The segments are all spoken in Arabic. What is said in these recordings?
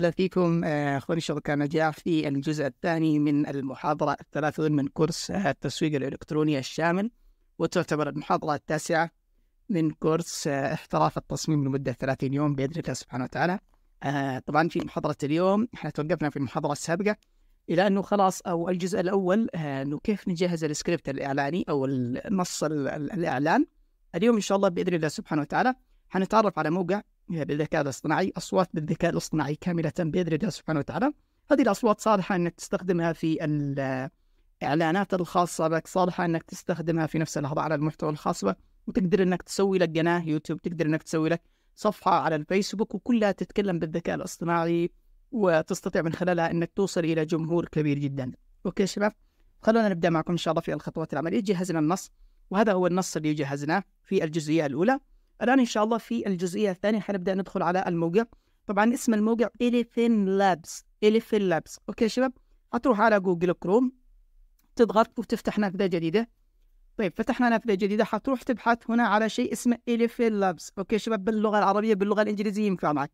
أهلا فيكم أخواني شركاء نجاح في الجزء الثاني من المحاضرة الثلاثون من كورس آه، التسويق الإلكتروني الشامل وتعتبر المحاضرة التاسعة من كورس آه، احتراف التصميم لمدة 30 يوم بإذن الله سبحانه وتعالى آه، طبعا في محاضرة اليوم احنا توقفنا في المحاضرة السابقة إلى أنه خلاص أو الجزء الأول أنه كيف نجهز السكريبت الإعلاني أو النص الإعلان اليوم إن شاء الله بإذن الله سبحانه وتعالى حنتعرف على موقع بالذكاء الاصطناعي أصوات بالذكاء الاصطناعي كاملة باذن الله سبحانه وتعالى هذه الأصوات صالحة أنك تستخدمها في الإعلانات الخاصة بك صالحة أنك تستخدمها في نفس اللحظة على المحتوى الخاص بك وتقدر أنك تسوي لك قناة يوتيوب تقدر أنك تسوي لك صفحة على الفيسبوك وكلها تتكلم بالذكاء الاصطناعي وتستطيع من خلالها أنك توصل إلى جمهور كبير جدا أوكي شباب خلونا نبدأ معكم إن شاء الله في الخطوات العملية جهزنا النص وهذا هو النص اللي جهزناه في الجزئية الأولى الآن إن شاء الله في الجزئية الثانية حنبدأ ندخل على الموقع طبعا اسم الموقع إليفين لابس إليفين لابس أوكي شباب هتروح على جوجل كروم تضغط وتفتح نافذة جديدة طيب فتحنا نافذة جديدة حتروح تبحث هنا على شيء اسمه إليفين لابس أوكي شباب باللغة العربية باللغة الإنجليزية ينفع معك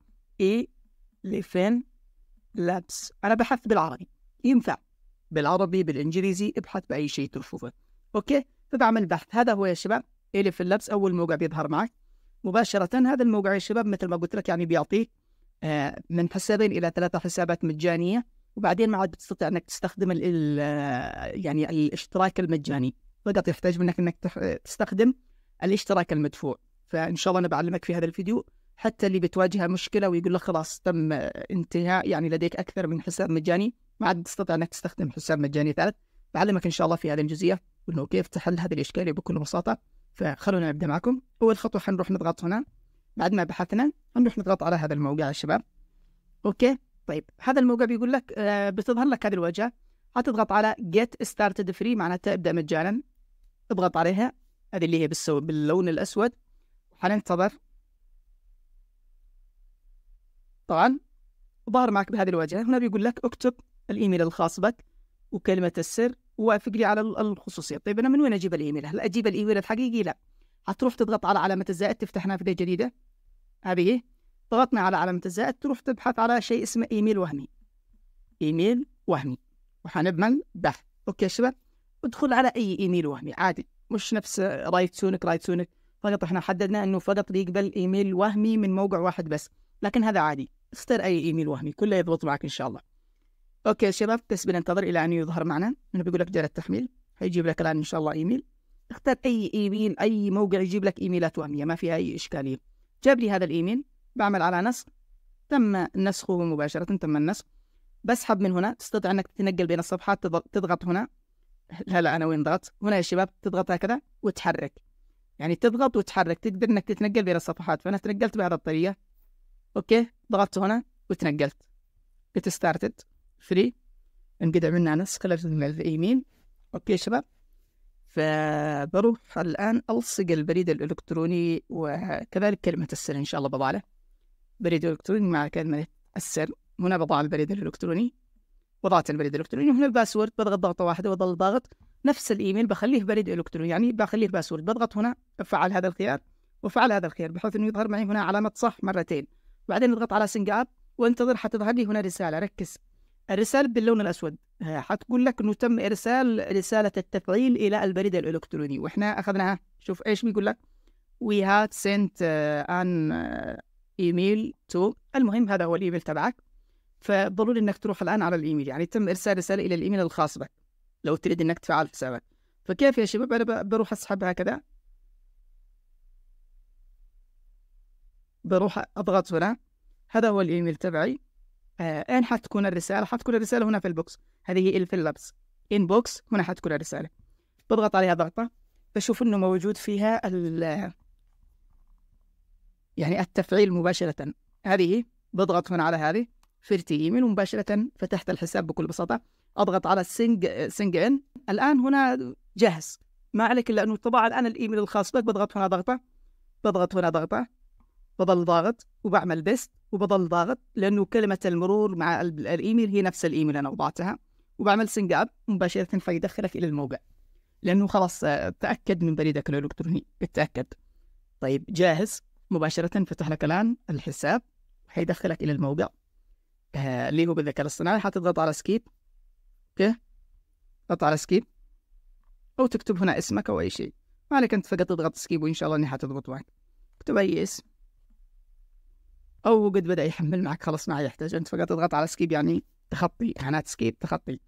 إليفين لابس أنا بحث بالعربي ينفع بالعربي بالإنجليزي ابحث بأي شيء تشوفه أوكي فبعمل بحث هذا هو يا شباب إليفين لابس أول موقع بيظهر معك مباشره هذا الموقع يا شباب مثل ما قلت لك يعني بيعطيك آه، من حسابين الى ثلاثه حسابات مجانيه وبعدين ما عاد بتستطيع انك تستخدم الـ آه، يعني الاشتراك المجاني فقط يحتاج منك انك تستخدم الاشتراك المدفوع فان شاء الله انا بعلمك في هذا الفيديو حتى اللي بتواجهه مشكله ويقول لك خلاص تم آه، انتهاء يعني لديك اكثر من حساب مجاني ما عاد تستطيع انك تستخدم حساب مجاني ثالث بعلمك ان شاء الله في هذه الجزئيه وانه كيف تحل هذه الاشكاليه بكل بساطه فخلونا نبدا معكم اول خطوه حنروح نضغط هنا بعد ما بحثنا حنروح نضغط على هذا الموقع يا شباب اوكي طيب هذا الموقع بيقول لك آه بتظهر لك هذه الواجهه حتضغط على get started free معناتها ابدا مجانا اضغط عليها هذه اللي هي بالسو... باللون الاسود وحننتظر طبعا ظهر معك بهذه الواجهه هنا بيقول لك اكتب الايميل الخاص بك وكلمه السر وافق لي على الخصوصيه طيب انا من وين اجيب الايميل هل اجيب الايميل الحقيقي لا هتروح تضغط على علامه الزائد تفتح نافذه جديده هذه إيه؟ ضغطنا على علامه الزائد تروح تبحث على شيء اسمه ايميل وهمي ايميل وهمي وحنعمل بحث اوكي يا شباب ادخل على اي ايميل وهمي عادي مش نفس رايت سونك رايت سونك فقط احنا حددنا انه فقط بيقبل ايميل وهمي من موقع واحد بس لكن هذا عادي اختر اي ايميل وهمي كله يضبط معك ان شاء الله اوكي يا شباب بس بننتظر الى ان يظهر معنا انه بيقول لك جرى التحميل هيجيب لك الان ان شاء الله ايميل اختار اي ايميل اي موقع يجيب لك ايميلات وهميه ما فيها اي اشكاليه جاب لي هذا الايميل بعمل على نسخ تم نسخه مباشره تم النسخ بسحب من هنا تستطيع انك تتنقل بين الصفحات تضغط هنا لا لا انا وين ضغطت هنا يا شباب تضغط هكذا وتحرك يعني تضغط وتحرك تقدر انك تتنقل بين الصفحات فانا تنقلت بهذه الطريقه اوكي ضغطت هنا وتنقلت جيت ستارتد فري انقطع منها نص خلفت من اليمين اوكي شباب فبروح الآن ألصق البريد الإلكتروني وكذلك كلمة السر إن شاء الله بضع له بريد إلكتروني مع كلمة السر هنا بضع البريد الإلكتروني وضعت البريد الإلكتروني هنا الباسورد بضغط ضغطة واحدة وأظل ضاغط نفس الإيميل بخليه بريد إلكتروني يعني بخليه باسورد بضغط هنا أفعل هذا الخيار وفعل هذا الخيار بحيث إنه يظهر معي هنا علامة صح مرتين بعدين اضغط على سنج أب وانتظر حتظهر لي هنا رسالة ركز الرسالة باللون الأسود حتقول لك أنه تم إرسال رسالة التفعيل إلى البريد الإلكتروني وإحنا أخذناها شوف إيش بيقول لك we had sent آه، an آه، email to المهم هذا هو الإيميل تبعك فضروري أنك تروح الآن على الإيميل يعني تم إرسال رسالة إلى الإيميل الخاص بك لو تريد أنك تفعل حسابك فكيف يا شباب أنا بروح أسحب هكذا بروح أضغط هنا هذا هو الإيميل تبعي آه، أين حتكون الرسالة؟ حتكون الرسالة هنا في البوكس هذه في اللبس إن بوكس هنا حتكون الرسالة بضغط عليها ضغطة بشوف إنه موجود فيها ال يعني التفعيل مباشرة هذه بضغط هنا على هذه فرتي ايميل ومباشرة فتحت الحساب بكل بساطة أضغط على سينج سينج إن الآن هنا جاهز ما عليك إلا أنه طبعا الآن الإيميل الخاص بك بضغط هنا ضغطة بضغط هنا ضغطة بضل ضاغط وبعمل بيست وبضل ضاغط لانه كلمه المرور مع الايميل هي نفس الايميل انا وضعتها وبعمل سنج اب مباشره فيدخلك الى الموقع لانه خلاص آه، تاكد من بريدك الالكتروني اتاكد طيب جاهز مباشره فتح لك الان الحساب حيدخلك الى الموقع آه، اللي هو بالذكاء الاصطناعي حتضغط على سكيب اوكي اضغط على سكيب او تكتب هنا اسمك او اي شيء ما عليك انت فقط تضغط سكيب وان شاء الله اني حتضبط معك اكتب اي اسم او قد بدا يحمل معك خلاص ما يحتاج انت فقط تضغط على سكيب يعني تخطي معناته سكيب تخطي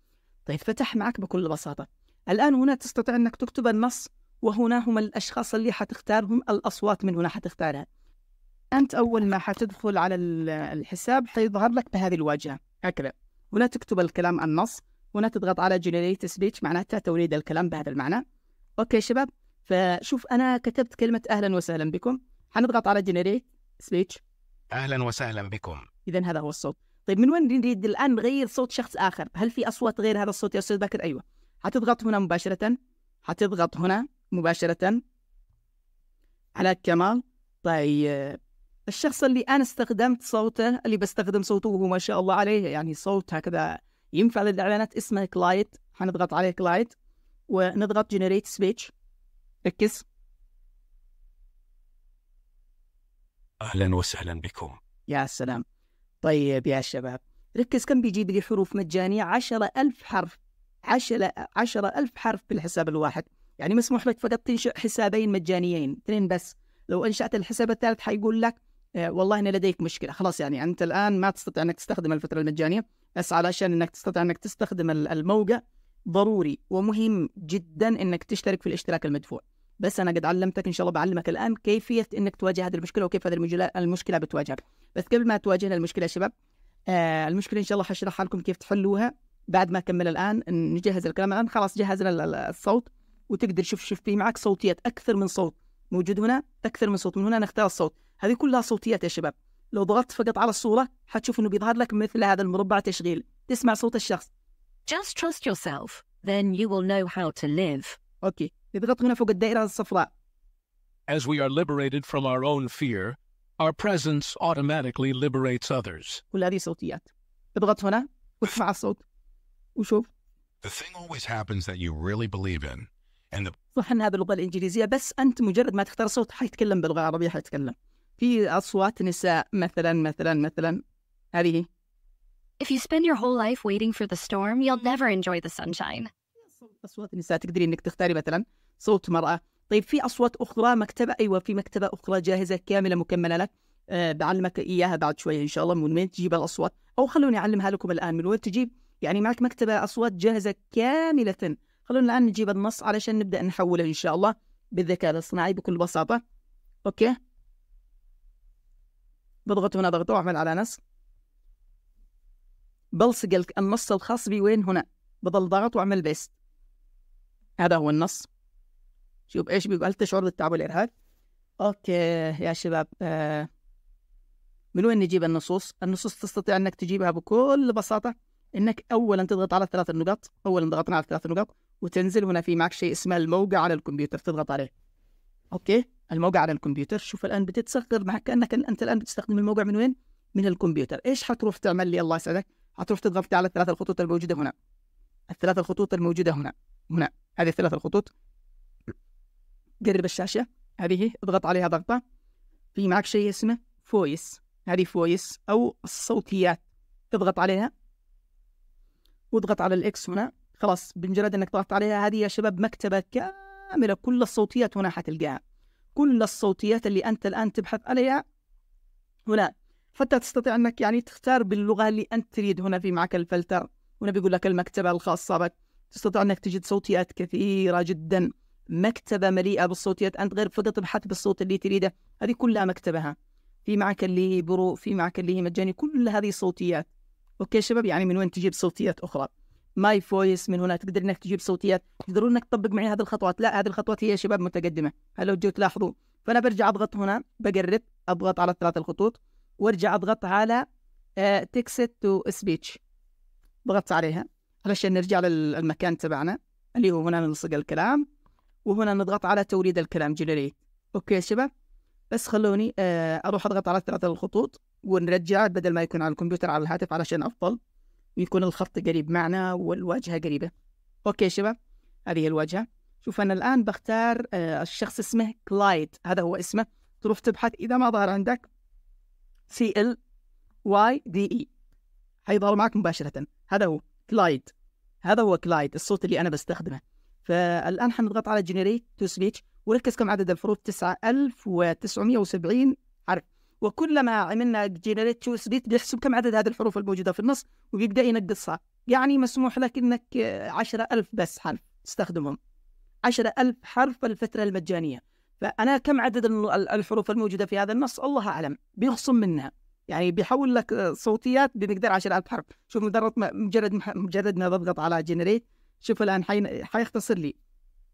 طيب فتح معك بكل بساطه الان هنا تستطيع انك تكتب النص وهنا هم الاشخاص اللي حتختارهم الاصوات من هنا حتختارها انت اول ما حتدخل على الحساب حيظهر لك بهذه الواجهه هكذا هنا تكتب الكلام النص هنا تضغط على جنريت سبيتش معناتها توليد الكلام بهذا المعنى اوكي شباب فشوف انا كتبت كلمه اهلا وسهلا بكم حنضغط على جنريت سبيتش اهلا وسهلا بكم اذا هذا هو الصوت طيب من وين نريد الان نغير صوت شخص اخر هل في اصوات غير هذا الصوت يا استاذ باكر ايوه حتضغط هنا مباشره حتضغط هنا مباشره على كمال طيب الشخص اللي انا استخدمت صوته اللي بستخدم صوته وهو ما شاء الله عليه يعني صوت هكذا ينفع للاعلانات اسمه كلايت حنضغط عليه كلايت ونضغط جنريت سبيتش ركز أهلا وسهلا بكم يا سلام طيب يا شباب ركز كم بيجيب لي حروف مجانية عشرة ألف حرف عشرة, عشرة ألف حرف بالحساب الواحد يعني مسموح لك فقط تنشئ حسابين مجانيين اثنين بس لو أنشأت الحساب الثالث حيقول لك آه، والله أنا لديك مشكلة خلاص يعني أنت الآن ما تستطيع أنك تستخدم الفترة المجانية بس علشان أنك تستطيع أنك تستخدم الموقع ضروري ومهم جدا أنك تشترك في الاشتراك المدفوع بس انا قد علمتك ان شاء الله بعلمك الان كيفيه انك تواجه هذه المشكله وكيف هذه المشكله بتواجهك بس قبل ما تواجهنا المشكله يا شباب آه المشكله ان شاء الله حشرح لكم كيف تحلوها بعد ما اكمل الان نجهز الكلام الان خلاص جهزنا الصوت وتقدر شوف شوف في معك صوتيات اكثر من صوت موجود هنا اكثر من صوت من هنا نختار الصوت هذه كلها صوتيات يا شباب لو ضغطت فقط على الصوره حتشوف انه بيظهر لك مثل هذا المربع تشغيل تسمع صوت الشخص Just trust yourself then you will know how to live اوكي نضغط هنا فوق الدائرة الصفراء. As we are liberated from our own fear, our presence automatically liberates others. كل هذه صوتيات. اضغط هنا واسمع الصوت وشوف. The thing always happens that you really believe in. And the... صح ان هذا اللغة الإنجليزية بس أنت مجرد ما تختار صوت حيتكلم باللغة العربية حيتكلم. في أصوات نساء مثلا مثلا مثلا هذه If you spend your whole life waiting for the storm, you'll never enjoy the sunshine. أصوات النساء تقدري إنك تختاري مثلا صوت مرأة طيب في أصوات أخرى مكتبة أيوة في مكتبة أخرى جاهزة كاملة مكملة لك أه بعلمك إياها بعد شوية إن شاء الله من وين تجيب الأصوات أو خلوني أعلمها لكم الآن من وين تجيب يعني معك مكتبة أصوات جاهزة كاملة خلونا الآن نجيب النص علشان نبدأ نحوله إن شاء الله بالذكاء الاصطناعي بكل بساطة أوكي بضغط هنا ضغط وأعمل على نص بلصق النص الخاص بي وين هنا بضل ضغط وأعمل بيست هذا هو النص شوف ايش بيقول هل تشعر بالتعب والارهاق؟ اوكي يا شباب آه، من وين نجيب النصوص؟ النصوص تستطيع انك تجيبها بكل بساطه انك اولا تضغط على الثلاث نقاط، اولا ضغطنا على الثلاث نقاط وتنزل هنا في معك شيء اسمه الموقع على الكمبيوتر تضغط عليه. اوكي؟ الموقع على الكمبيوتر شوف الان بتتصغر معك كانك انت الان بتستخدم الموقع من وين؟ من الكمبيوتر، ايش حتروح تعمل لي الله يسعدك؟ حتروح تضغط على الثلاث الخطوط الموجوده هنا. الثلاث الخطوط الموجوده هنا هنا هذه الثلاث الخطوط قرب الشاشه هذه اضغط عليها ضغطه في معك شيء اسمه فويس هذه فويس او الصوتيات اضغط عليها واضغط على الاكس هنا خلاص بمجرد انك ضغطت عليها هذه يا شباب مكتبه كامله كل الصوتيات هنا حتلقاها كل الصوتيات اللي انت الان تبحث عليها هنا حتى تستطيع انك يعني تختار باللغه اللي انت تريد هنا في معك الفلتر هنا بيقول لك المكتبه الخاصه بك تستطيع انك تجد صوتيات كثيره جدا مكتبه مليئه بالصوتيات انت غير فقط تبحث بالصوت اللي تريده هذه كلها مكتبها في معك اللي برو في معك اللي مجاني كل هذه صوتيات اوكي شباب يعني من وين تجيب صوتيات اخرى ماي فويس من هنا تقدر انك تجيب صوتيات تقدرون انك تطبق معي هذه الخطوات لا هذه الخطوات هي يا شباب متقدمه هل جو تلاحظوا فانا برجع اضغط هنا بقرب اضغط على الثلاث الخطوط وارجع اضغط على تكست تو سبيتش ضغطت عليها علشان نرجع للمكان تبعنا اللي هو هنا نلصق الكلام وهنا نضغط على توريد الكلام جنريت اوكي يا شباب بس خلوني آه، اروح اضغط على ثلاثة الخطوط ونرجع بدل ما يكون على الكمبيوتر على الهاتف علشان افضل ويكون الخط قريب معنا والواجهة قريبة اوكي يا شباب هذه الواجهة شوف انا الان بختار آه، الشخص اسمه كلايد هذا هو اسمه تروح تبحث اذا ما ظهر عندك سي ال واي دي اي حيظهر معك مباشرة هذا هو كلايد هذا هو كلايد الصوت اللي انا بستخدمه فالان حنضغط على جنريت تو سبيتش وركز كم عدد الحروف 9970 حرف وكلما عملنا جنريت تو سبيتش بيحسب كم عدد هذه الحروف الموجوده في النص وبيبدا ينقصها يعني مسموح لك انك 10000 بس حرف تستخدمهم 10000 حرف الفتره المجانيه فانا كم عدد الحروف الموجوده في هذا النص الله اعلم بيخصم منها يعني بيحول لك صوتيات بمقدار 10000 حرف شوف مجرد مجرد ما بضغط على جنريت شوف الآن حي... حيختصر لي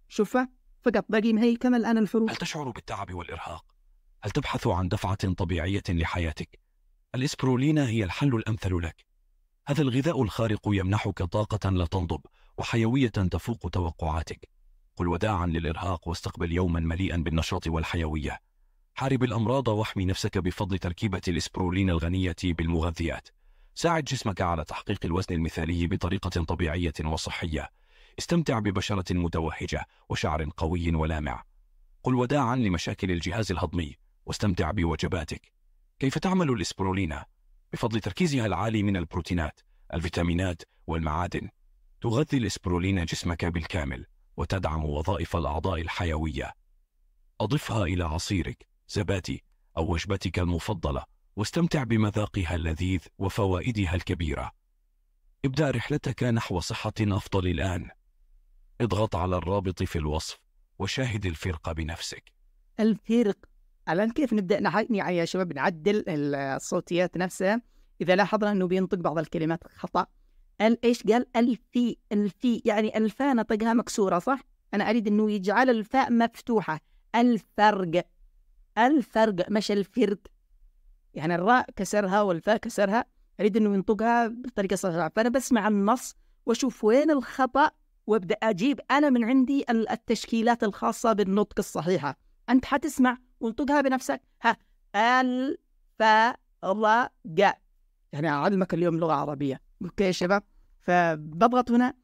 شوف فقط باقي ما هي كما الآن الحروف هل تشعر بالتعب والإرهاق؟ هل تبحث عن دفعة طبيعية لحياتك؟ الإسبرولينا هي الحل الأمثل لك هذا الغذاء الخارق يمنحك طاقة لا تنضب وحيوية تفوق توقعاتك قل وداعا للإرهاق واستقبل يوما مليئا بالنشاط والحيوية حارب الأمراض واحمي نفسك بفضل تركيبة الإسبرولين الغنية بالمغذيات ساعد جسمك على تحقيق الوزن المثالي بطريقة طبيعية وصحية استمتع ببشرة متوهجة وشعر قوي ولامع قل وداعا لمشاكل الجهاز الهضمي واستمتع بوجباتك كيف تعمل الإسبرولينا؟ بفضل تركيزها العالي من البروتينات الفيتامينات والمعادن تغذي الإسبرولينا جسمك بالكامل وتدعم وظائف الأعضاء الحيوية أضفها إلى عصيرك زبادي أو وجبتك المفضلة واستمتع بمذاقها اللذيذ وفوائدها الكبيرة. ابدأ رحلتك نحو صحة أفضل الآن. اضغط على الرابط في الوصف وشاهد الفرقة بنفسك. الفرق الآن كيف نبدأ يعني يا شباب نعدل الصوتيات نفسها إذا لاحظنا أنه بينطق بعض الكلمات خطأ. ال ايش قال؟ الفي الفي يعني الفاء نطقها مكسورة صح؟ أنا أريد أنه يجعل الفاء مفتوحة. الفرق الفرق مش الفرق يعني الراء كسرها والفاء كسرها اريد انه ينطقها بطريقه صحيحه فانا بسمع النص واشوف وين الخطا وابدا اجيب انا من عندي التشكيلات الخاصه بالنطق الصحيحه انت حتسمع وانطقها بنفسك ها ال فا جاء يعني اعلمك اليوم لغه عربيه اوكي يا شباب فبضغط هنا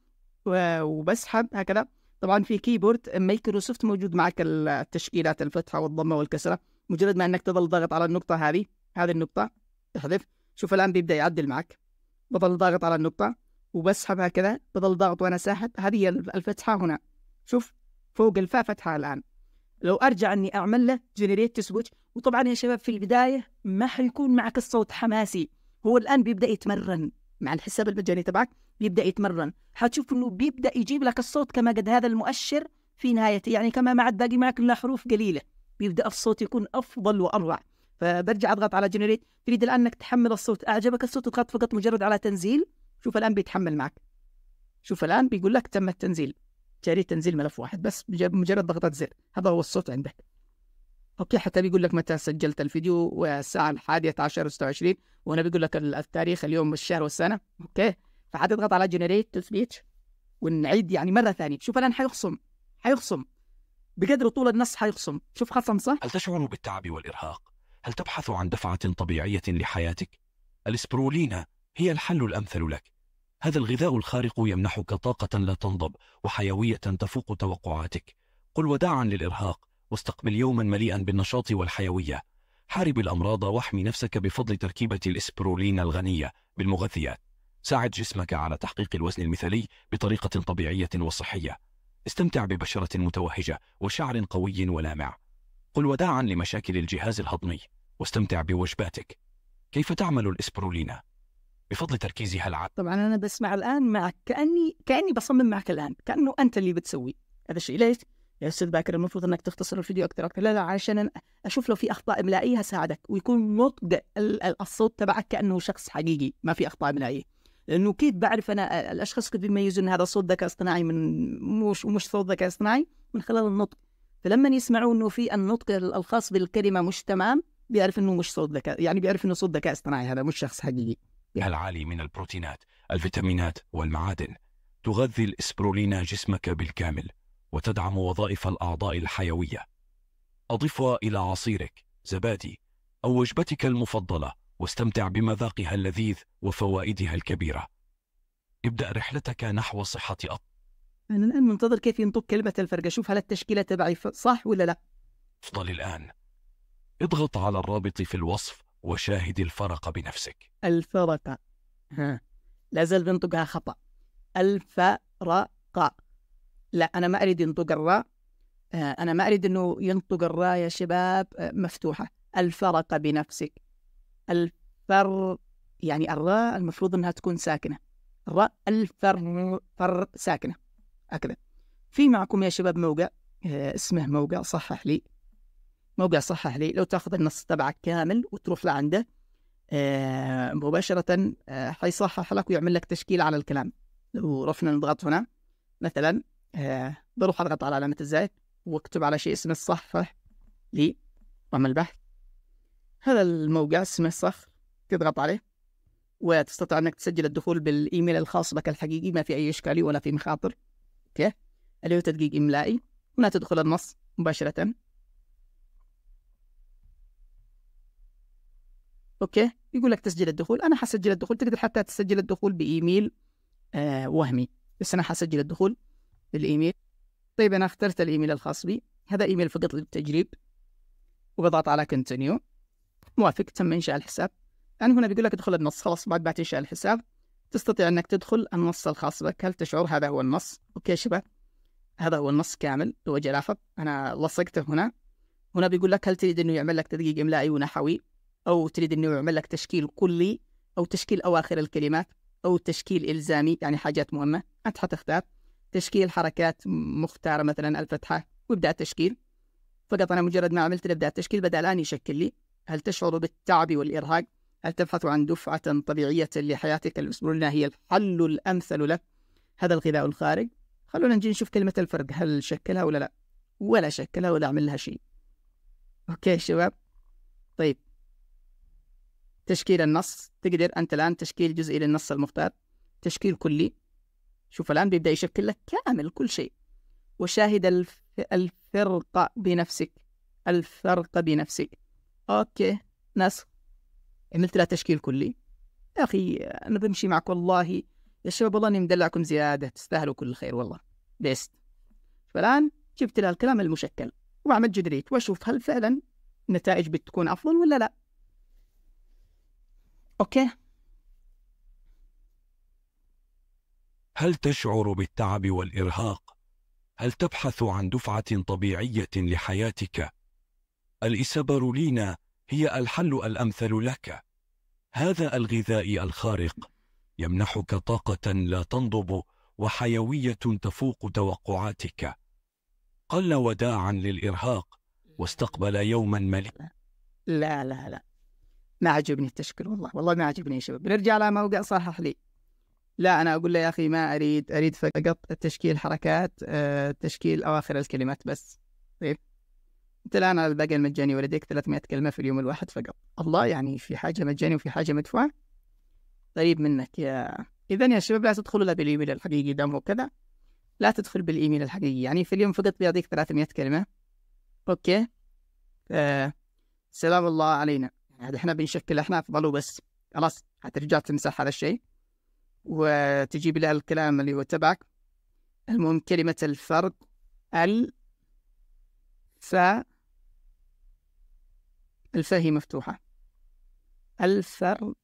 وبسحب هكذا طبعا في كيبورد مايكروسوفت موجود معك التشكيلات الفتحه والضمه والكسره مجرد ما انك تظل ضاغط على النقطه هذه هذه النقطة احذف شوف الآن بيبدأ يعدل معك بظل ضاغط على النقطة وبسحب هكذا بظل ضاغط وأنا ساحب هذه الفتحة هنا شوف فوق الفاء فتحة الآن لو أرجع أني أعمل له جنريت سويتش وطبعا يا شباب في البداية ما حيكون معك الصوت حماسي هو الآن بيبدأ يتمرن مع الحساب المجاني تبعك بيبدأ يتمرن حتشوف أنه بيبدأ يجيب لك الصوت كما قد هذا المؤشر في نهايته يعني كما ما عاد باقي معك إلا حروف قليلة بيبدأ الصوت يكون أفضل وأروع فبرجع اضغط على جنريت تريد الان انك تحمل الصوت اعجبك الصوت اضغط فقط مجرد على تنزيل شوف الان بيتحمل معك شوف الان بيقول لك تم التنزيل جاري تنزيل ملف واحد بس مجرد ضغطة زر هذا هو الصوت عندك اوكي حتى بيقول لك متى سجلت الفيديو والساعه الحادية عشر 26 وهنا بيقول لك التاريخ اليوم والشهر والسنه اوكي فحتضغط على جنريت تو سبيتش ونعيد يعني مره ثانيه شوف الان حيخصم حيخصم بقدر طول النص حيخصم شوف خصم صح هل تشعر بالتعب والارهاق هل تبحث عن دفعة طبيعية لحياتك؟ الإسبرولينا هي الحل الأمثل لك هذا الغذاء الخارق يمنحك طاقة لا تنضب وحيوية تفوق توقعاتك قل وداعا للإرهاق واستقبل يوما مليئا بالنشاط والحيوية حارب الأمراض واحمي نفسك بفضل تركيبة الإسبرولينا الغنية بالمغذيات ساعد جسمك على تحقيق الوزن المثالي بطريقة طبيعية وصحية استمتع ببشرة متوهجة وشعر قوي ولامع قل وداعا لمشاكل الجهاز الهضمي واستمتع بوجباتك كيف تعمل الإسبرولينا؟ بفضل تركيزها العالي طبعا أنا بسمع الآن معك كأني كأني بصمم معك الآن كأنه أنت اللي بتسوي هذا الشيء ليش؟ يا أستاذ باكر المفروض أنك تختصر الفيديو أكثر أكثر لا لا عشان أشوف لو في أخطاء إملائية هساعدك ويكون نطق الصوت تبعك كأنه شخص حقيقي ما في أخطاء إملائية لانه كيف بعرف انا الاشخاص كيف بيميزوا ان هذا صوت ذكاء اصطناعي من مش مش صوت ذكاء اصطناعي من خلال النطق فلما يسمعوا انه في النطق الخاص بالكلمه مش تمام بيعرف انه مش صوت ذكاء يعني بيعرف انه صوت ذكاء اصطناعي هذا مش شخص حقيقي العالي من البروتينات الفيتامينات والمعادن تغذي الإسبرولينا جسمك بالكامل وتدعم وظائف الأعضاء الحيوية أضفها إلى عصيرك زبادي أو وجبتك المفضلة واستمتع بمذاقها اللذيذ وفوائدها الكبيرة ابدأ رحلتك نحو صحة أط أنا الآن منتظر كيف ينطق كلمة الفرق أشوف هل التشكيلة تبعي صح ولا لا أفضل الآن اضغط على الرابط في الوصف وشاهد الفرق بنفسك الفرق ها لا بنطقها خطأ الفرق لا أنا ما أريد ينطق الراء آه، أنا ما أريد أنه ينطق الراء يا شباب آه، مفتوحة الفرق بنفسك الفر يعني الراء المفروض أنها تكون ساكنة الراء الفر فر ساكنة هكذا في معكم يا شباب موقع آه، اسمه موقع صحح لي موقع صحح لي لو تاخذ النص تبعك كامل وتروح لعنده آه، مباشرة آه، حيصحح لك ويعمل لك تشكيل على الكلام لو رحنا نضغط هنا مثلا آه، بروح اضغط على علامة الزائد واكتب على شيء اسمه صحح لي رقم البحث هذا الموقع اسمه صخ تضغط عليه وتستطيع انك تسجل الدخول بالايميل الخاص بك الحقيقي ما في اي اشكالية ولا في مخاطر اوكي اللي هو تدقيق املائي هنا تدخل النص مباشرة اوكي يقول لك تسجيل الدخول انا حسجل الدخول تقدر حتى تسجل الدخول بايميل آه وهمي بس انا حسجل الدخول بالايميل طيب انا اخترت الايميل الخاص بي هذا ايميل فقط للتجريب وبضغط على كونتينيو موافق تم انشاء الحساب يعني هنا بيقول لك ادخل النص خلاص بعد ما انشاء الحساب تستطيع انك تدخل النص الخاص بك هل تشعر هذا هو النص اوكي شباب هذا هو النص كامل هو جرافه انا لصقته هنا هنا بيقول لك هل تريد انه يعمل لك تدقيق املائي ونحوي او تريد انه يعمل لك تشكيل كلي او تشكيل اواخر الكلمات او تشكيل الزامي يعني حاجات مهمه انت حتختار تشكيل حركات مختاره مثلا الفتحه وابدا التشكيل فقط انا مجرد ما عملت ابدا التشكيل بدا الان يشكل لي هل تشعر بالتعب والارهاق هل تبحث عن دفعه طبيعيه لحياتك الاسبوعيه هي الحل الامثل لك هذا الغذاء الخارج خلونا نجي نشوف كلمه الفرق هل شكلها ولا لا ولا شكلها ولا عمل لها شيء اوكي شباب طيب تشكيل النص تقدر أنت الآن تشكيل جزئي للنص المختار تشكيل كلي شوف الآن بيبدأ يشكل لك كامل كل شيء وشاهد الف... الفرق بنفسك الفرق بنفسك أوكي ناس عملت لها تشكيل كلي يا أخي أنا بمشي معك والله يا شباب والله إني مدلعكم زيادة تستاهلوا كل خير والله بيست فالآن جبت لها الكلام المشكل وأعمل جدريت وأشوف هل فعلا النتائج بتكون أفضل ولا لا أوكي هل تشعر بالتعب والإرهاق؟ هل تبحث عن دفعة طبيعية لحياتك؟ الإسابرولينا هي الحل الأمثل لك. هذا الغذاء الخارق يمنحك طاقة لا تنضب وحيوية تفوق توقعاتك. قل وداعا للإرهاق واستقبل يوما مليئا. لا لا لا ما عجبني التشكيل والله والله ما عجبني يا شباب بنرجع على موقع صحح لي لا انا اقول له يا اخي ما اريد اريد فقط التشكيل حركات آه، تشكيل اواخر الكلمات بس طيب انت الان على الباقي المجاني ولديك 300 كلمه في اليوم الواحد فقط الله يعني في حاجه مجاني وفي حاجه مدفوعه قريب منك يا اذا يا شباب لا تدخلوا لا بالايميل الحقيقي دام وكذا لا تدخل بالايميل الحقيقي يعني في اليوم فقط بيعطيك 300 كلمه اوكي آه سلام الله علينا يعني احنا بنشكل احنا افضل وبس خلاص حترجع تمسح هذا الشيء وتجيب لها الكلام اللي هو تبعك المهم كلمة الفرق ال ف الف هي مفتوحة الفر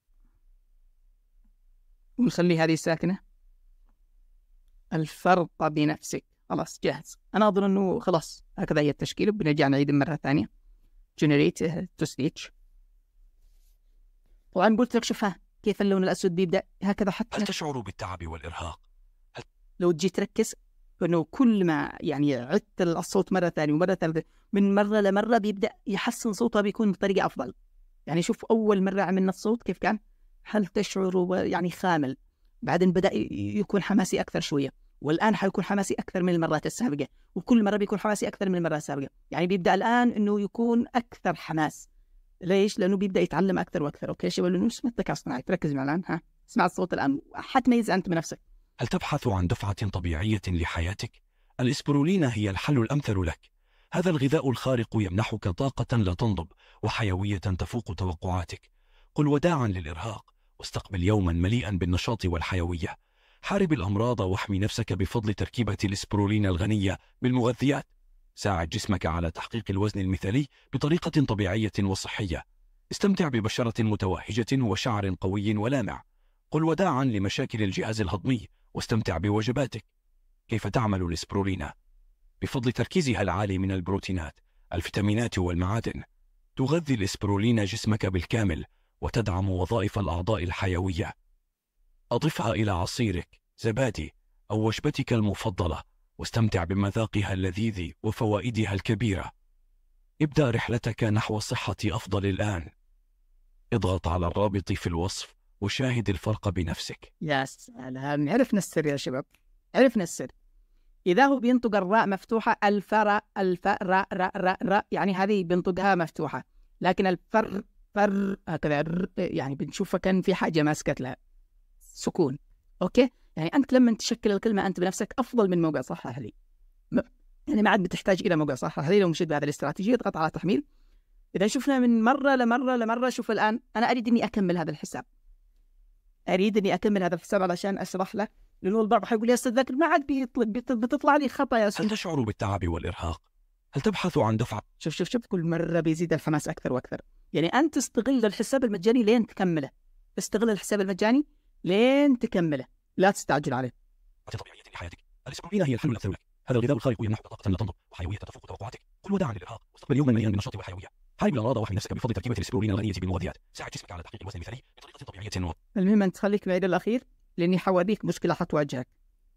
ونخلي هذه ساكنة الفرق بنفسك خلاص جاهز أنا أظن أنه خلاص هكذا هي التشكيلة بنرجع نعيد مرة ثانية generate to speech وأنا قلت لك شوفها كيف اللون الأسود بيبدأ هكذا حتى هل تشعر بالتعب والإرهاق؟ هل... لو تجي تركز انه كل ما يعني عدت الصوت مره ثانيه ومره ثالثه من مره لمره بيبدا يحسن صوته بيكون بطريقه افضل. يعني شوف اول مره عملنا الصوت كيف كان؟ هل تشعر يعني خامل؟ بعدين بدا يكون حماسي اكثر شويه، والان حيكون حماسي اكثر من المرات السابقه، وكل مره بيكون حماسي اكثر من المره السابقه، يعني بيبدا الان انه يكون اكثر حماس. ليش؟ لانه بيبدا يتعلم اكثر واكثر، اوكي؟ شباب لانه مش على الصناعي، تركز معي الان ها، اسمع الصوت الان، حتميز انت بنفسك. هل تبحث عن دفعة طبيعية لحياتك؟ الإسبرولينا هي الحل الأمثل لك. هذا الغذاء الخارق يمنحك طاقة لا تنضب وحيوية تفوق توقعاتك. قل وداعا للإرهاق واستقبل يوما مليئا بالنشاط والحيوية. حارب الأمراض واحمي نفسك بفضل تركيبة الإسبرولينا الغنية بالمغذيات ساعد جسمك على تحقيق الوزن المثالي بطريقة طبيعية وصحية استمتع ببشرة متوهجة وشعر قوي ولامع قل وداعا لمشاكل الجهاز الهضمي واستمتع بوجباتك كيف تعمل الإسبرولينا؟ بفضل تركيزها العالي من البروتينات الفيتامينات والمعادن تغذي الإسبرولينا جسمك بالكامل وتدعم وظائف الأعضاء الحيوية أضفها إلى عصيرك زبادي أو وجبتك المفضلة واستمتع بمذاقها اللذيذ وفوائدها الكبيرة. ابدأ رحلتك نحو صحة أفضل الآن. اضغط على الرابط في الوصف وشاهد الفرق بنفسك. يا سلام، عرفنا السر يا شباب. عرفنا السر. إذا هو بينطق الراء مفتوحة الفراء الفراء راء راء راء يعني هذه بينطقها مفتوحة، لكن الفر فر هكذا يعني بنشوفها كان في حاجة ماسكت لها. سكون. أوكي؟ يعني انت لما تشكل الكلمه انت بنفسك افضل من موقع صحح لي يعني ما عاد بتحتاج الى موقع صحح لي لو مشيت بهذه الاستراتيجيه اضغط على تحميل اذا شفنا من مره لمره لمره شوف الان انا اريد اني اكمل هذا الحساب اريد اني اكمل هذا الحساب علشان اشرح له لانه البعض حيقول يا استاذ ذاكر ما عاد بتطلع لي خطا يا استاذ هل تشعر بالتعب والارهاق؟ هل تبحث عن دفعه؟ شوف شوف شوف كل مره بيزيد الحماس اكثر واكثر، يعني انت استغل الحساب المجاني لين تكمله، استغل الحساب المجاني لين تكمله. لا تستعجل عليه. طبيعية لحياتك، الاستمرارية هي الحل الأكثر لك. هذا الغذاء الخارق يمنحك طاقة لا تنضب وحيوية تفوق توقعاتك. قل وداعا للإرهاق، واستقبل يوما مليئا بالنشاط والحيوية. حارب الأمراض وحي نفسك بفضل تركيبة السبرولين الغنية بالمغذيات. ساعد جسمك على تحقيق الوزن المثالي بطريقة طبيعية و... المهم أن تخليك بعيد الأخير لأني حوريك مشكلة حتواجهك.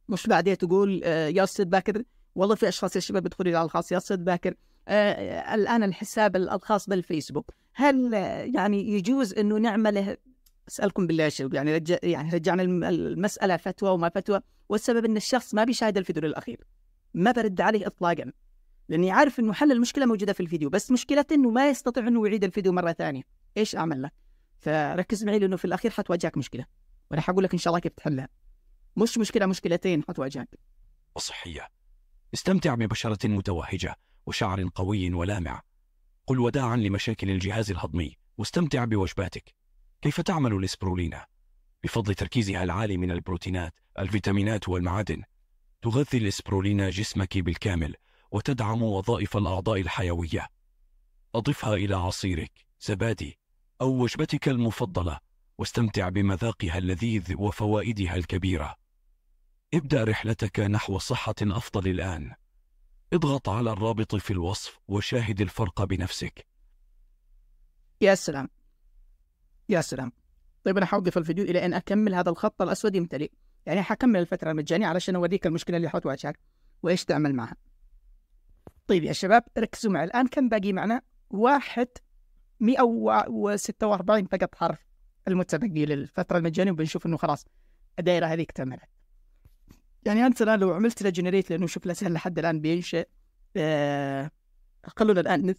مش بعدين تقول آه، يا أستاذ باكر والله في أشخاص يا شباب بيدخلوا على الخاص يا أستاذ باكر آه، آه، الآن الحساب الخاص بالفيسبوك هل يعني يجوز أنه نعمله اسالكم بالله يا يعني رجع يعني رجعنا المساله فتوى وما فتوى والسبب ان الشخص ما بيشاهد الفيديو للاخير ما برد عليه اطلاقا لاني عارف انه حل المشكله موجوده في الفيديو بس مشكلته انه ما يستطيع انه يعيد الفيديو مره ثانيه ايش اعمل له فركز معي لانه في الاخير حتواجهك مشكله وانا حقول لك ان شاء الله كيف تحلها مش مشكله مشكلتين حتواجهك صحيه استمتع ببشره متوهجه وشعر قوي ولامع قل وداعا لمشاكل الجهاز الهضمي واستمتع بوجباتك كيف تعمل الإسبرولينا؟ بفضل تركيزها العالي من البروتينات، الفيتامينات والمعادن، تغذي الإسبرولينا جسمك بالكامل وتدعم وظائف الأعضاء الحيوية. أضفها إلى عصيرك، زبادي، أو وجبتك المفضلة، واستمتع بمذاقها اللذيذ وفوائدها الكبيرة. ابدأ رحلتك نحو صحة أفضل الآن. اضغط على الرابط في الوصف وشاهد الفرق بنفسك. يا سلام. يا سلام طيب انا حوقف الفيديو الى ان اكمل هذا الخط الاسود يمتلئ يعني حكمل الفتره المجانيه علشان اوريك المشكله اللي حتواجهك وايش تعمل معها طيب يا شباب ركزوا معي الان كم باقي معنا واحد 146 فقط حرف المتبقي للفتره المجانيه وبنشوف انه خلاص الدائره هذه اكتملت يعني انت الان لو عملت له جنريت لانه شوف الاسئله لحد الان بينشئ آه خلونا الان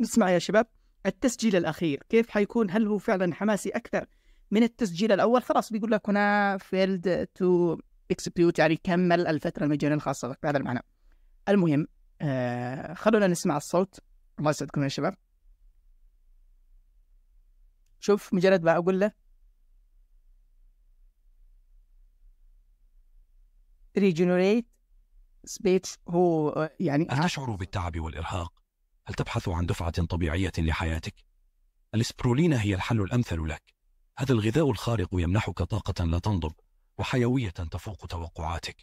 نسمع يا شباب التسجيل الاخير كيف حيكون هل هو فعلا حماسي اكثر من التسجيل الاول خلاص بيقول لك هنا فيلد تو اكسبيوت يعني كمل الفتره المجانيه الخاصه بك طيب، بهذا المعنى المهم آه خلونا نسمع الصوت الله يسعدكم يا شباب شوف مجرد ما اقول له ريجينيريت سبيتش هو يعني اشعر بالتعب والارهاق هل تبحث عن دفعة طبيعية لحياتك؟ الإسبرولينا هي الحل الأمثل لك هذا الغذاء الخارق يمنحك طاقة لا تنضب وحيوية تفوق توقعاتك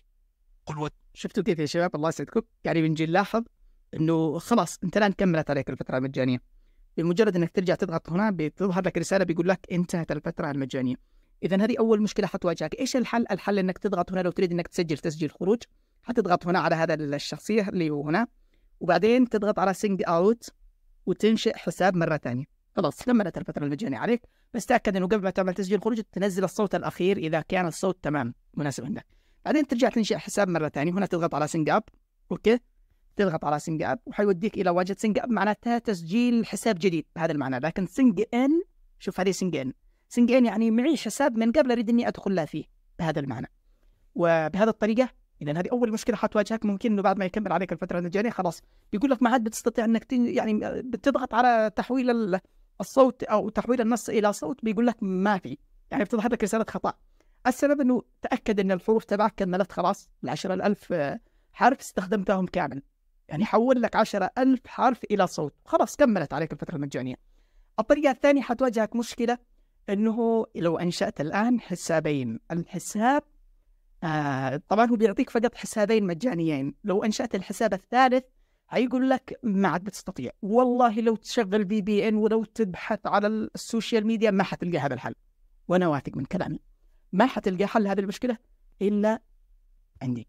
قل شفتوا كيف يا شباب الله يسعدكم يعني بنجي نلاحظ انه خلاص انت الان كملت عليك الفتره المجانيه بمجرد انك ترجع تضغط هنا بتظهر لك رساله بيقول لك انتهت الفتره المجانيه اذا هذه اول مشكله حتواجهك ايش الحل الحل انك تضغط هنا لو تريد انك تسجل تسجيل خروج حتضغط هنا على هذا الشخصيه اللي هو هنا وبعدين تضغط على سنج اوت وتنشئ حساب مره ثانيه خلاص كملت الفتره المجانيه عليك بس تاكد انه قبل ما تعمل تسجيل خروج تنزل الصوت الاخير اذا كان الصوت تمام مناسب عندك بعدين ترجع تنشئ حساب مره ثانيه هنا تضغط على سنج اب اوكي تضغط على سنج اب وحيوديك الى واجهه سنج اب معناتها تسجيل حساب جديد بهذا المعنى لكن سنج ان شوف هذه سنج ان سنج ان يعني معي حساب من قبل اريد اني ادخل لا فيه بهذا المعنى وبهذه الطريقه اذا هذه اول مشكله حتواجهك ممكن انه بعد ما يكمل عليك الفتره المجانيه خلاص بيقول لك ما عاد بتستطيع انك يعني بتضغط على تحويل الصوت او تحويل النص الى صوت بيقول لك ما في يعني بتظهر لك رساله خطا السبب انه تاكد ان الحروف تبعك كملت خلاص ال 10000 آه، حرف استخدمتهم كامل يعني حول لك 10000 حرف الى صوت خلاص كملت عليك الفتره المجانيه الطريقه الثانيه حتواجهك مشكله انه لو انشات الان حسابين الحساب آه طبعا هو بيعطيك فقط حسابين مجانيين لو انشات الحساب الثالث هيقول لك ما عاد بتستطيع والله لو تشغل في بي ان ولو تبحث على السوشيال ميديا ما حتلقى هذا الحل وانا واثق من كلامي ما حتلقى حل هذه المشكله الا عندي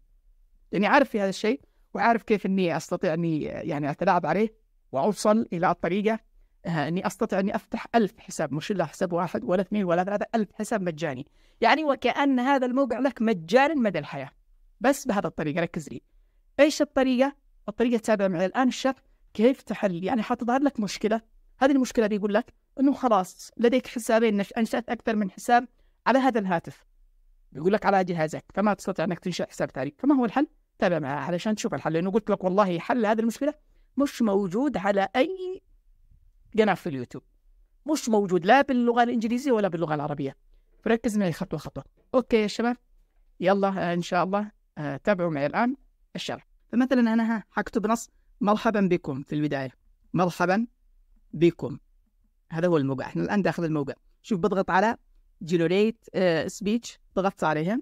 لاني عارف في هذا الشيء وعارف كيف اني استطيع اني يعني اتلاعب عليه واوصل الى الطريقه اني استطيع اني افتح ألف حساب مش الا حساب واحد ولا اثنين ولا ثلاثه ألف حساب مجاني يعني وكان هذا الموقع لك مجانا مدى الحياه بس بهذا الطريقه ركز لي ايش الطريقه الطريقه تابع معي الان الشخص كيف تحل يعني حتظهر لك مشكله هذه المشكله بيقول لك انه خلاص لديك حسابين انشات اكثر من حساب على هذا الهاتف بيقول لك على جهازك فما تستطيع انك تنشا حساب ثاني فما هو الحل؟ تابع معي علشان تشوف الحل لانه قلت لك والله حل هذه المشكله مش موجود على اي قناه في اليوتيوب مش موجود لا باللغه الانجليزيه ولا باللغه العربيه فركز معي خطوه خطوه اوكي يا شباب يلا آه، ان شاء الله آه، تابعوا معي الان الشرح فمثلا انا ها حكتب نص مرحبا بكم في البدايه مرحبا بكم هذا هو الموقع احنا الان داخل الموقع شوف بضغط على جنريت سبيتش آه، ضغطت عليها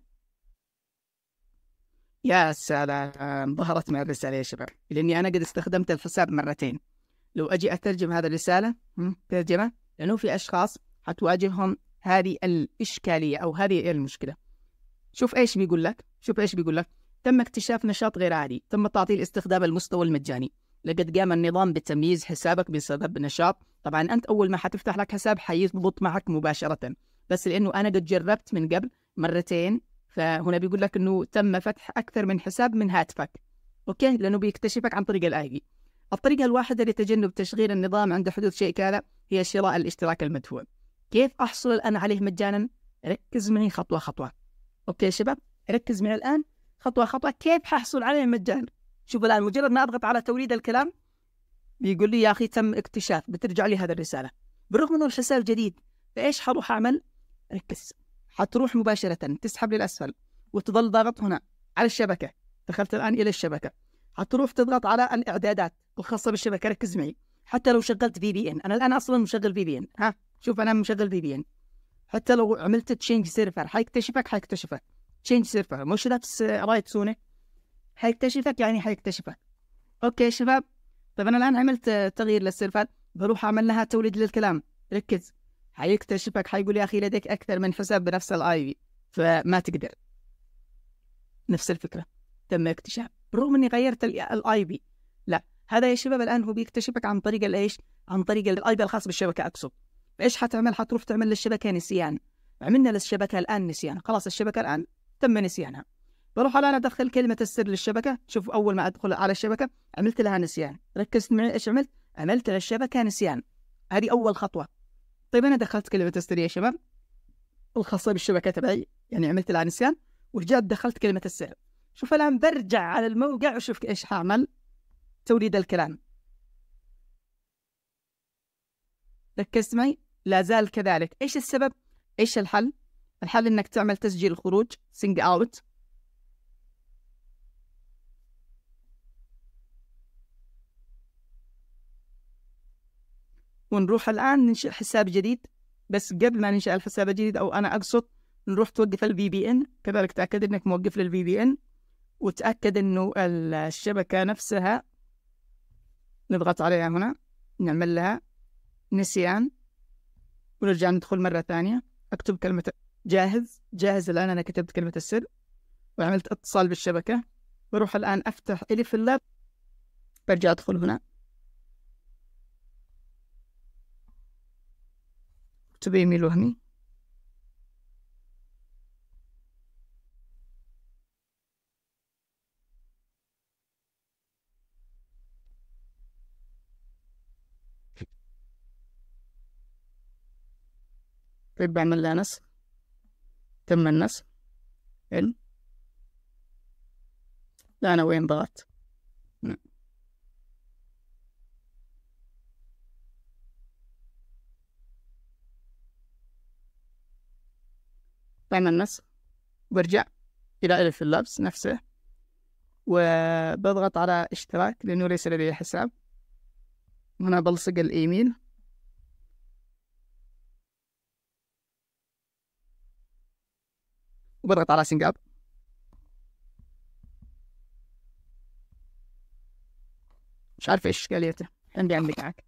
يا سلام ظهرت معي الرساله يا شباب لاني انا قد استخدمت الحساب مرتين لو أجي أترجم هذا الرسالة ترجمة لأنه في أشخاص حتواجههم هذه الإشكالية أو هذه المشكلة شوف إيش بيقول لك شوف إيش بيقول لك تم اكتشاف نشاط غير عادي تم تعطيل استخدام المستوى المجاني لقد قام النظام بتمييز حسابك بسبب نشاط طبعا أنت أول ما حتفتح لك حساب حيضبط معك مباشرة بس لأنه أنا قد جربت من قبل مرتين فهنا بيقول لك أنه تم فتح أكثر من حساب من هاتفك أوكي لأنه بيكتشفك عن طريق الآي الطريقة الواحدة لتجنب تشغيل النظام عند حدوث شيء كذا هي شراء الاشتراك المدفوع كيف أحصل الآن عليه مجانا؟ ركز معي خطوة خطوة أوكي يا شباب ركز معي الآن خطوة خطوة كيف ححصل عليه مجانا شوف الآن مجرد ما أضغط على توريد الكلام بيقول لي يا أخي تم اكتشاف بترجع لي هذه الرسالة بالرغم أنه الحساب جديد فإيش حروح أعمل؟ ركز حتروح مباشرة تسحب للأسفل وتظل ضاغط هنا على الشبكة دخلت الآن إلى الشبكة حتروح تضغط على الإعدادات الخاصه بالشبكه ركز معي حتى لو شغلت في بي ان انا الان اصلا مشغل في بي ان ها شوف انا مشغل في بي ان حتى لو عملت تشينج سيرفر حيكتشفك حيكتشفك تشينج سيرفر مش نفس رايت سوني حيكتشفك يعني حيكتشفك اوكي شباب طيب انا الان عملت تغيير للسيرفر بروح اعمل لها توليد للكلام ركز حيكتشفك حيقول يا اخي لديك اكثر من حساب بنفس الاي بي فما تقدر نفس الفكره تم اكتشاف رغم اني غيرت الاي بي لا هذا يا شباب الان هو بيكتشفك عن طريق الايش؟ عن طريق الاي بي الخاص بالشبكه اقصد فايش حتعمل؟ حتروح تعمل للشبكه نسيان عملنا للشبكه الان نسيان خلاص الشبكه الان تم نسيانها بروح الان ادخل كلمه السر للشبكه شوف اول ما ادخل على الشبكه عملت لها نسيان ركزت معي ايش عملت؟ عملت للشبكه نسيان هذه اول خطوه طيب انا دخلت كلمه السر يا شباب الخاصه بالشبكه تبعي يعني عملت لها نسيان ورجعت دخلت كلمه السر شوف الان برجع على الموقع وشوف ايش حاعمل توليد الكلام ركزت معي لا زال كذلك ايش السبب ايش الحل الحل انك تعمل تسجيل الخروج سينج اوت ونروح الان ننشئ حساب جديد بس قبل ما ننشئ الحساب الجديد او انا اقصد نروح توقف الفي بي ان كذلك تاكد انك موقف للفي بي ان وتاكد انه الشبكه نفسها نضغط عليها هنا نعمل لها نسيان ونرجع ندخل مرة ثانية أكتب كلمة جاهز جاهز الآن أنا كتبت كلمة السر وعملت اتصال بالشبكة بروح الآن أفتح إلي في اللاب برجع أدخل هنا اكتب إيميل وهمي طيب بعمل لها نسخ تم النسخ حلو لا أنا وين ضغطت نعم. بعمل نسخ برجع إلى ألف اللبس نفسه وبضغط على اشتراك لأنه ليس لدي حساب هنا بلصق الإيميل وبضغط على سنجاب مش عارف ايش اشكاليته عندي بيعمل معك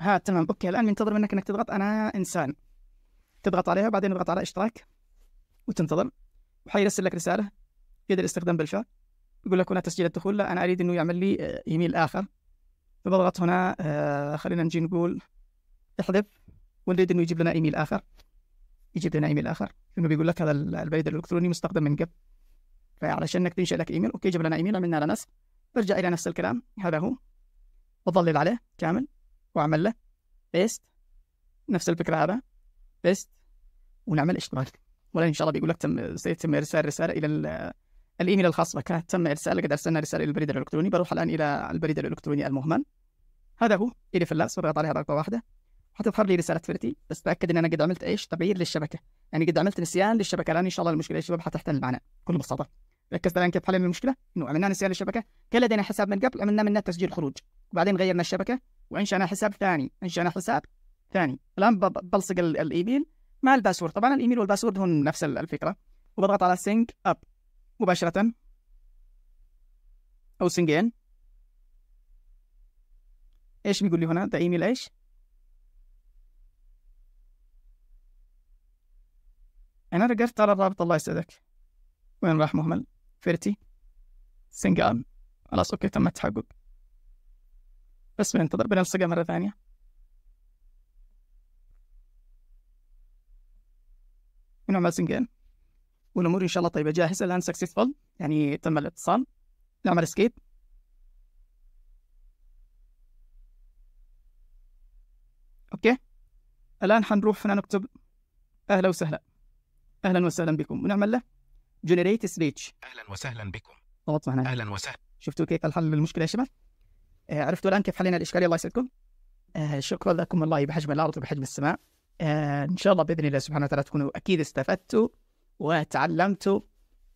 ها تمام اوكي الان ينتظر منك انك تضغط انا انسان تضغط عليها بعدين تضغط على اشتراك وتنتظر وحيرسل لك رساله يد الاستخدام بالفعل يقول لك هنا تسجيل الدخول لا انا اريد انه يعمل لي ايميل اخر فبضغط هنا آه، خلينا نجي نقول احذف ونريد انه يجيب لنا ايميل اخر يجيب لنا ايميل اخر انه بيقول لك هذا البريد الالكتروني مستخدم من قبل فعلشان انك تنشئ لك ايميل اوكي جاب لنا ايميل عملنا على نسخ برجع الى نفس الكلام هذا هو وظلل عليه كامل واعمل له بيست نفس الفكره هذا بيست ونعمل اشتراك ولا ان شاء الله بيقول لك تم سيتم ارسال رساله الى الايميل الخاص بك تم ارسال قد ارسلنا رساله الى البريد الالكتروني بروح الان الى البريد الالكتروني المهمل هذا هو الي فلاس وضغط عليه ضغطه واحده هتظهر لي رساله فرتي بس تاكد ان انا قد عملت ايش تغيير للشبكه يعني قد عملت نسيان للشبكه الان ان شاء الله المشكله يا شباب حتحتل معنا بكل بساطه ركزت الان كيف حلينا المشكله انه عملنا نسيان للشبكه كان لدينا حساب من قبل عملنا منه تسجيل خروج وبعدين غيرنا الشبكه وانشانا حساب ثاني انشانا حساب ثاني الان بلصق الايميل مع الباسورد طبعا الايميل والباسورد هم نفس الفكره وبضغط على سينك اب مباشره او سنجين ايش بيقول لي هنا ده ايميل ايش أنا رجعت على الرابط الله يسعدك وين راح مهمل فيرتي سنغام خلاص أوكي تم التحقق بس بننتظر بنلصقها مرة ثانية ونعمل سنجين والامور ان شاء الله طيبه جاهزه الان سكسسفول يعني تم الاتصال نعمل اسكيب اوكي الان حنروح هنا نكتب اهلا وسهلا اهلا وسهلا بكم ونعمل له جنريت سبيتش اهلا وسهلا بكم معنا اهلا وسهلا شفتوا كيف الحل للمشكله يا شباب؟ آه عرفتوا الان كيف حلينا الاشكاليه الله يسعدكم؟ آه شكرا لكم الله بحجم الارض وبحجم السماء آه ان شاء الله باذن الله سبحانه وتعالى تكونوا اكيد استفدتوا وتعلمتوا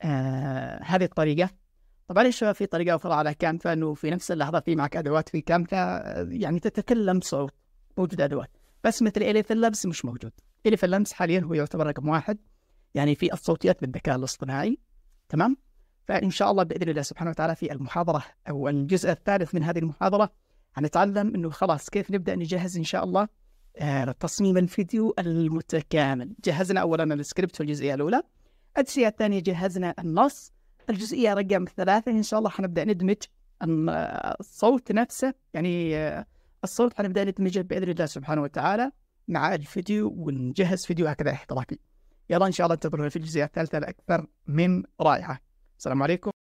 آه هذه الطريقه طبعا يا شباب في طريقه اخرى على كانفا انه في نفس اللحظه في معك ادوات في كانفا آه، يعني تتكلم صوت موجود ادوات بس مثل الف اللمس مش موجود الف اللمس حاليا هو يعتبر رقم واحد يعني في الصوتيات بالذكاء الاصطناعي تمام فان شاء الله باذن الله سبحانه وتعالى في المحاضره او الجزء الثالث من هذه المحاضره هنتعلم انه خلاص كيف نبدا نجهز ان شاء الله آه، تصميم الفيديو المتكامل جهزنا اولا السكريبت والجزئيه الاولى الجزئيه الثانيه جهزنا النص الجزئيه رقم ثلاثه ان شاء الله حنبدا ندمج الصوت نفسه يعني آه، الصوت حنبدا ندمجه باذن الله سبحانه وتعالى مع الفيديو ونجهز فيديو هكذا احترافي يلا ان شاء الله تنتظرونا في الجزئيه الثالثه الاكثر من رائحه السلام عليكم